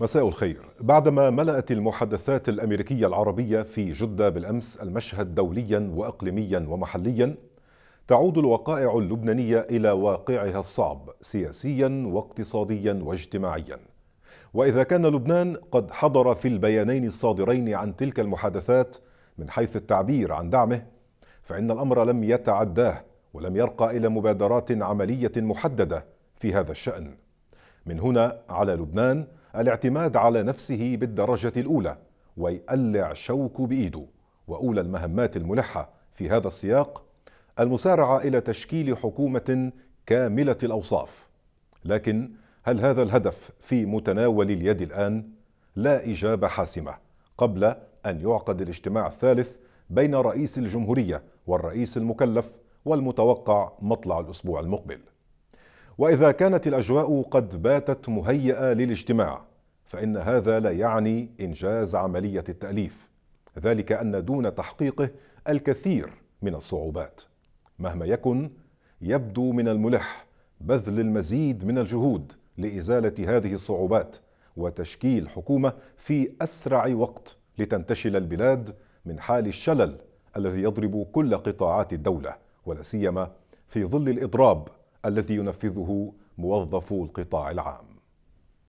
مساء الخير بعدما ملأت المحادثات الأمريكية العربية في جدة بالأمس المشهد دوليا وإقليميا ومحليا تعود الوقائع اللبنانية إلى واقعها الصعب سياسيا واقتصاديا واجتماعيا وإذا كان لبنان قد حضر في البيانين الصادرين عن تلك المحادثات من حيث التعبير عن دعمه فإن الأمر لم يتعداه ولم يرقى إلى مبادرات عملية محددة في هذا الشأن من هنا على لبنان الاعتماد على نفسه بالدرجة الأولى ويقلع شوكه بإيده وأولى المهمات الملحة في هذا السياق المسارعة إلى تشكيل حكومة كاملة الأوصاف لكن هل هذا الهدف في متناول اليد الآن؟ لا إجابة حاسمة قبل أن يعقد الاجتماع الثالث بين رئيس الجمهورية والرئيس المكلف والمتوقع مطلع الأسبوع المقبل وإذا كانت الأجواء قد باتت مهيئة للاجتماع فإن هذا لا يعني إنجاز عملية التأليف ذلك أن دون تحقيقه الكثير من الصعوبات مهما يكن يبدو من الملح بذل المزيد من الجهود لإزالة هذه الصعوبات وتشكيل حكومة في أسرع وقت لتنتشل البلاد من حال الشلل الذي يضرب كل قطاعات الدولة ولا سيما في ظل الإضراب الذي ينفذه موظفو القطاع العام